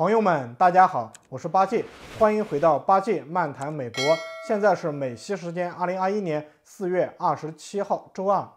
朋友们，大家好，我是八戒，欢迎回到八戒漫谈美国。现在是美西时间二零二一年四月二十七号周二。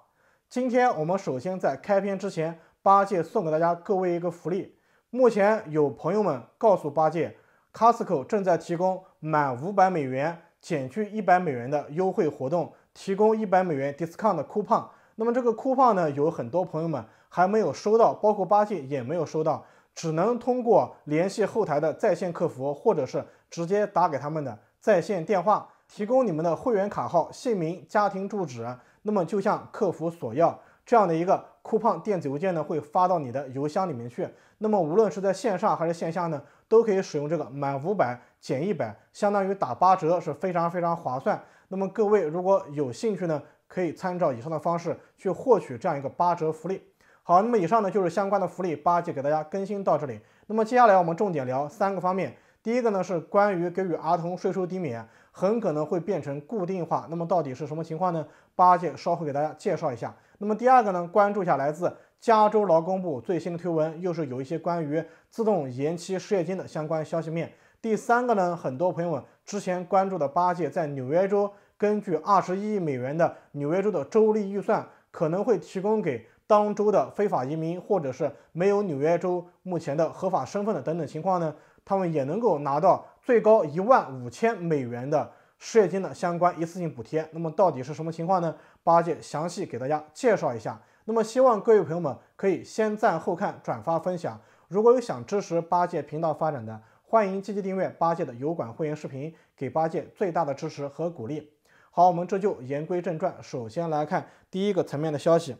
今天我们首先在开篇之前，八戒送给大家各位一个福利。目前有朋友们告诉八戒，Costco 正在提供满五百美元减去一百美元的优惠活动，提供一百美元 discount 的 coupon。那么这个 coupon 呢，有很多朋友们还没有收到，包括八戒也没有收到。只能通过联系后台的在线客服，或者是直接打给他们的在线电话，提供你们的会员卡号、姓名、家庭住址，那么就向客服索要这样的一个 coupon 电子邮件呢，会发到你的邮箱里面去。那么无论是在线上还是线下呢，都可以使用这个满五百减一百，相当于打八折，是非常非常划算。那么各位如果有兴趣呢，可以参照以上的方式去获取这样一个八折福利。好，那么以上呢就是相关的福利，八戒给大家更新到这里。那么接下来我们重点聊三个方面。第一个呢是关于给予儿童税收抵免，很可能会变成固定化。那么到底是什么情况呢？八戒稍后给大家介绍一下。那么第二个呢，关注一下来自加州劳工部最新的推文，又是有一些关于自动延期失业金的相关消息面。第三个呢，很多朋友之前关注的八戒在纽约州根据二十一亿美元的纽约州的州立预算，可能会提供给。当州的非法移民，或者是没有纽约州目前的合法身份的等等情况呢，他们也能够拿到最高一万五千美元的失业金的相关一次性补贴。那么到底是什么情况呢？八戒详细给大家介绍一下。那么希望各位朋友们可以先赞后看，转发分享。如果有想支持八戒频道发展的，欢迎积极订阅八戒的油管会员视频，给八戒最大的支持和鼓励。好，我们这就言归正传，首先来看第一个层面的消息。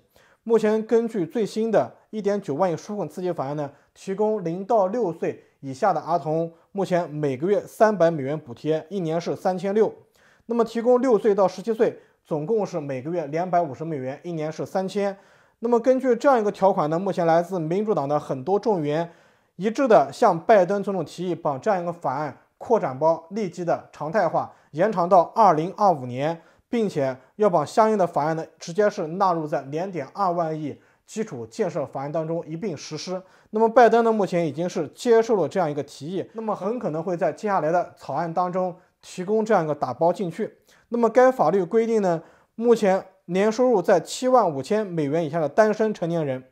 目前，根据最新的一点九万亿纾困刺激法案呢，提供零到六岁以下的儿童，目前每个月三百美元补贴，一年是三千六。那么提供六岁到十七岁，总共是每个月两百五十美元，一年是三千。那么根据这样一个条款呢，目前来自民主党的很多众议员一致的向拜登总统提议，把这样一个法案扩展包立即的常态化，延长到二零二五年。并且要把相应的法案呢，直接是纳入在两点二万亿基础建设法案当中一并实施。那么拜登呢，目前已经是接受了这样一个提议，那么很可能会在接下来的草案当中提供这样一个打包进去。那么该法律规定呢，目前年收入在七万五千美元以下的单身成年人。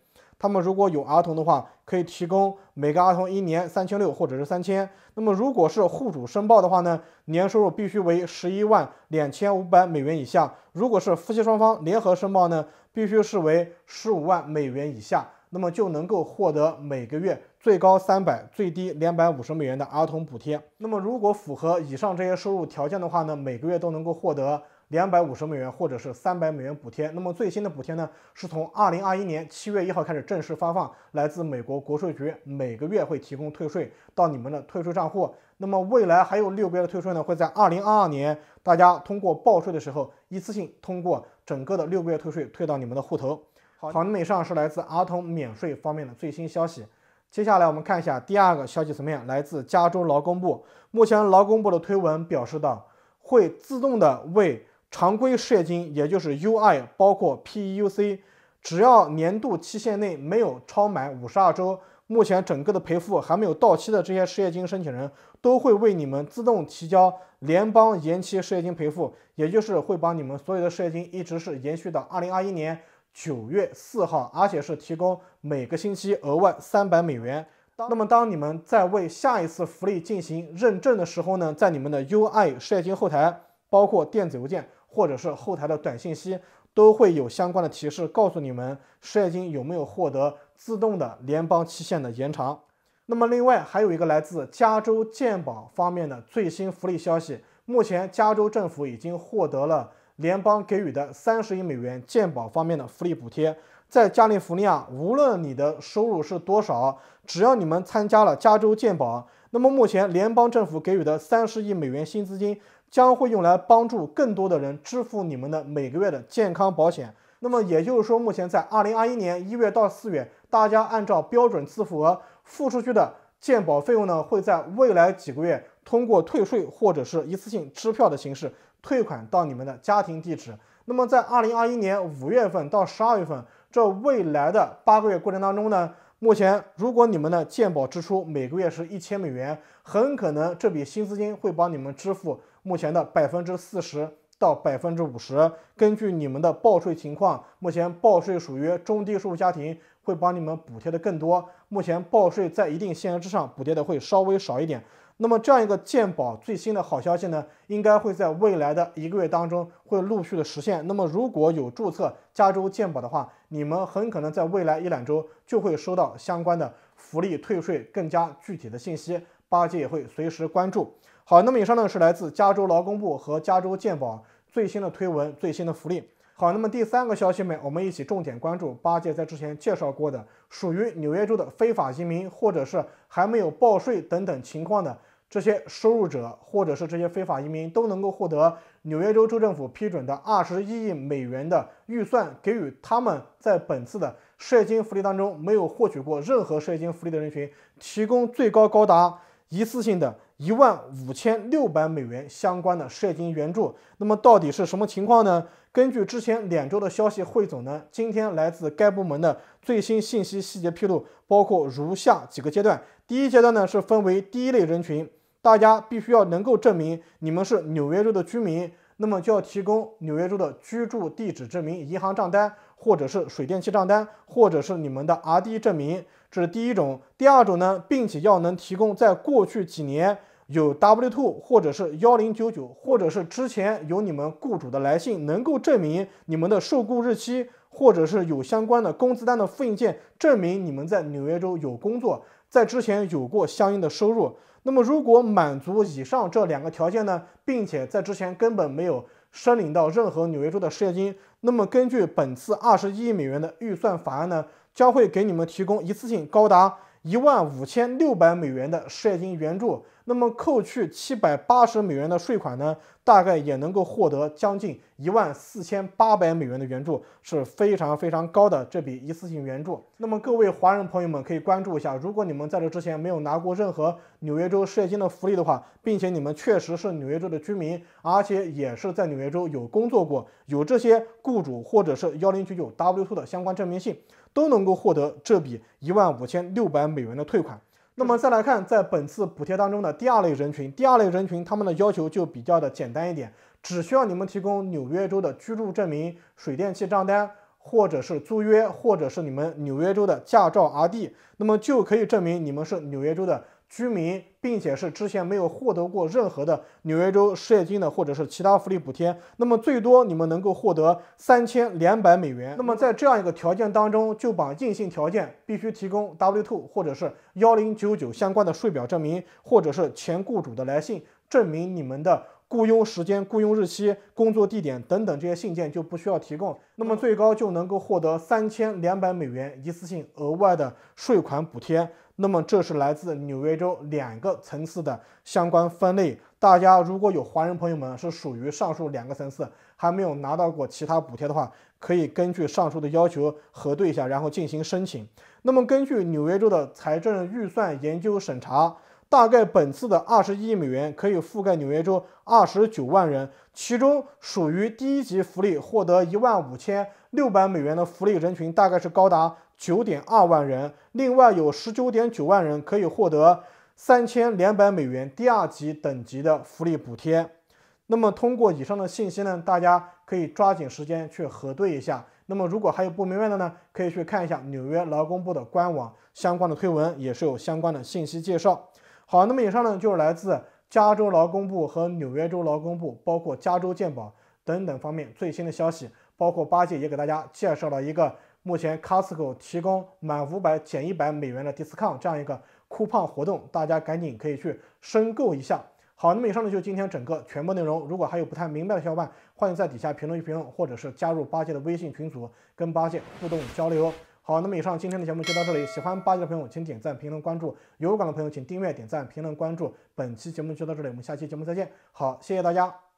他们如果有儿童的话，可以提供每个儿童一年三千六或者是三千。那么如果是户主申报的话呢，年收入必须为十一万两千五百美元以下。如果是夫妻双方联合申报呢，必须是为十五万美元以下，那么就能够获得每个月最高三百、最低两百五十美元的儿童补贴。那么如果符合以上这些收入条件的话呢，每个月都能够获得。两百五十美元或者是三百美元补贴。那么最新的补贴呢，是从二零二一年七月一号开始正式发放，来自美国国税局，每个月会提供退税到你们的退税账户。那么未来还有六个月的退税呢，会在二零二二年大家通过报税的时候，一次性通过整个的六个月退税退到你们的户头。好，以上是来自儿童免税方面的最新消息。接下来我们看一下第二个消息层面，来自加州劳工部。目前劳工部的推文表示到，会自动的为常规失业金，也就是 UI，包括 PEUC，只要年度期限内没有超满五十二周，目前整个的赔付还没有到期的这些失业金申请人，都会为你们自动提交联邦延期失业金赔付，也就是会帮你们所有的失业金一直是延续到二零二一年九月四号，而且是提供每个星期额外三百美元。那么当你们在为下一次福利进行认证的时候呢，在你们的 UI 失业金后台，包括电子邮件。或者是后台的短信息都会有相关的提示，告诉你们失业金有没有获得自动的联邦期限的延长。那么另外还有一个来自加州健保方面的最新福利消息，目前加州政府已经获得了联邦给予的三十亿美元健保方面的福利补贴。在加利福尼亚，无论你的收入是多少，只要你们参加了加州健保，那么目前联邦政府给予的三十亿美元新资金。将会用来帮助更多的人支付你们的每个月的健康保险。那么也就是说，目前在二零二一年一月到四月，大家按照标准自付额付出去的健保费用呢，会在未来几个月通过退税或者是一次性支票的形式退款到你们的家庭地址。那么在二零二一年五月份到十二月份这未来的八个月过程当中呢，目前如果你们的健保支出每个月是一千美元，很可能这笔新资金会帮你们支付。目前的百分之四十到百分之五十，根据你们的报税情况，目前报税属于中低收入家庭，会帮你们补贴的更多。目前报税在一定限额之上，补贴的会稍微少一点。那么这样一个健保最新的好消息呢，应该会在未来的一个月当中会陆续的实现。那么如果有注册加州健保的话，你们很可能在未来一两周就会收到相关的福利退税更加具体的信息。八戒也会随时关注。好，那么以上呢是来自加州劳工部和加州健保最新的推文，最新的福利。好，那么第三个消息呢，我们一起重点关注。八戒在之前介绍过的，属于纽约州的非法移民或者是还没有报税等等情况的这些收入者，或者是这些非法移民都能够获得纽约州州政府批准的二十一亿美元的预算，给予他们在本次的税金福利当中没有获取过任何税金福利的人群，提供最高高达一次性的。一万五千六百美元相关的税金援助，那么到底是什么情况呢？根据之前两周的消息汇总呢，今天来自该部门的最新信息细节披露，包括如下几个阶段。第一阶段呢是分为第一类人群，大家必须要能够证明你们是纽约州的居民，那么就要提供纽约州的居住地址证明、银行账单或者是水电气账单，或者是你们的 r d 证明，这是第一种。第二种呢，并且要能提供在过去几年。有 w two 或者是幺零九九，或者是之前有你们雇主的来信，能够证明你们的受雇日期，或者是有相关的工资单的复印件，证明你们在纽约州有工作，在之前有过相应的收入。那么如果满足以上这两个条件呢，并且在之前根本没有申领到任何纽约州的失业金，那么根据本次二十一亿美元的预算法案呢，将会给你们提供一次性高达。一万五千六百美元的失业金援助，那么扣去七百八十美元的税款呢，大概也能够获得将近一万四千八百美元的援助，是非常非常高的这笔一次性援助。那么各位华人朋友们可以关注一下，如果你们在这之前没有拿过任何纽约州失业金的福利的话，并且你们确实是纽约州的居民，而且也是在纽约州有工作过，有这些雇主或者是幺零九九 W two 的相关证明信。都能够获得这笔一万五千六百美元的退款。那么再来看，在本次补贴当中的第二类人群，第二类人群他们的要求就比较的简单一点，只需要你们提供纽约州的居住证明、水电气账单，或者是租约，或者是你们纽约州的驾照 R D，那么就可以证明你们是纽约州的。居民，并且是之前没有获得过任何的纽约州失业金的，或者是其他福利补贴，那么最多你们能够获得三千两百美元。那么在这样一个条件当中，就把硬性条件必须提供 W-2 或者是幺零九九相关的税表证明，或者是前雇主的来信，证明你们的雇佣时间、雇佣日期、工作地点等等这些信件就不需要提供。那么最高就能够获得三千两百美元一次性额外的税款补贴。那么这是来自纽约州两个层次的相关分类。大家如果有华人朋友们是属于上述两个层次，还没有拿到过其他补贴的话，可以根据上述的要求核对一下，然后进行申请。那么根据纽约州的财政预算研究审查，大概本次的二十亿美元可以覆盖纽约州二十九万人，其中属于第一级福利获得一万五千六百美元的福利人群，大概是高达。九点二万人，另外有十九点九万人可以获得三千两百美元第二级等级的福利补贴。那么通过以上的信息呢，大家可以抓紧时间去核对一下。那么如果还有不明白的呢，可以去看一下纽约劳工部的官网相关的推文，也是有相关的信息介绍。好，那么以上呢就是来自加州劳工部和纽约州劳工部，包括加州健保等等方面最新的消息，包括八戒也给大家介绍了一个。目前 c a s c o 提供满五百减一百美元的 discount，这样一个 coupon 活动，大家赶紧可以去申购一下。好，那么以上呢就今天整个全部内容。如果还有不太明白的小伙伴，欢迎在底下评论区评论，或者是加入八戒的微信群组，跟八戒互动交流。好，那么以上今天的节目就到这里。喜欢八戒的朋友，请点赞、评论、关注；有感的朋友，请订阅、点赞、评论、关注。本期节目就到这里，我们下期节目再见。好，谢谢大家。